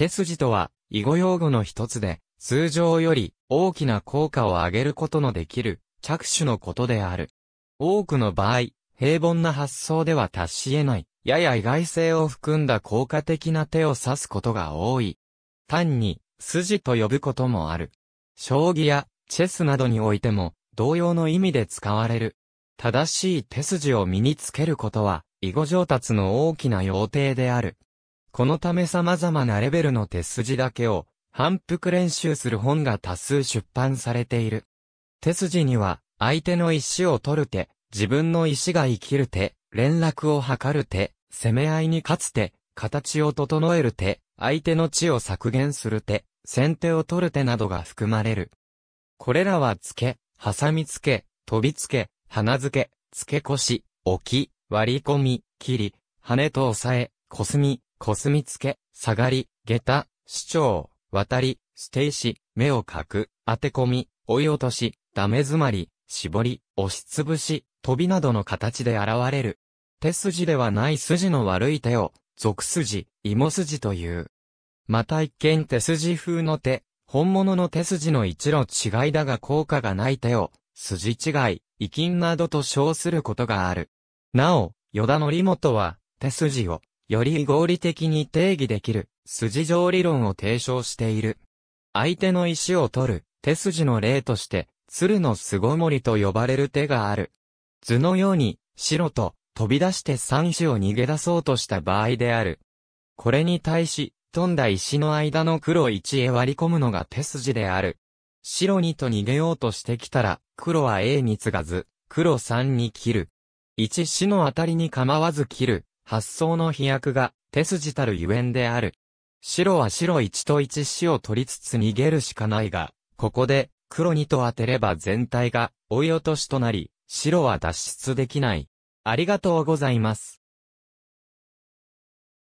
手筋とは、囲碁用語の一つで、通常より大きな効果を上げることのできる着手のことである。多くの場合、平凡な発想では達し得ない、やや意外性を含んだ効果的な手を指すことが多い。単に、筋と呼ぶこともある。将棋やチェスなどにおいても、同様の意味で使われる。正しい手筋を身につけることは、囲碁上達の大きな要定である。このため様々なレベルの手筋だけを反復練習する本が多数出版されている。手筋には、相手の石を取る手、自分の石が生きる手、連絡を図る手、攻め合いに勝つ手、形を整える手、相手の地を削減する手、先手を取る手などが含まれる。これらは付け、挟み付け、飛び付け、鼻付け、付け越し、置き、割り込み、切り、跳ねと押さえ、こすみ、こすみつけ、下がり、下駄、主張、渡り、捨て石、目をかく、当て込み、追い落とし、ダメ詰まり、絞り、押しつぶし、飛びなどの形で現れる。手筋ではない筋の悪い手を、俗筋、芋筋という。また一見手筋風の手、本物の手筋の一路違いだが効果がない手を、筋違い、遺金などと称することがある。なお、与田則本は、手筋を、より合理的に定義できる、筋状理論を提唱している。相手の石を取る、手筋の例として、鶴の凄盛と呼ばれる手がある。図のように、白と、飛び出して三種を逃げ出そうとした場合である。これに対し、飛んだ石の間の黒1へ割り込むのが手筋である。白2と逃げようとしてきたら、黒は A に継がず、黒3に切る。1死のあたりに構わず切る。発想の飛躍が手筋たるゆえんである。白は白1と1死を取りつつ逃げるしかないが、ここで黒2と当てれば全体が追い落としとなり、白は脱出できない。ありがとうございます。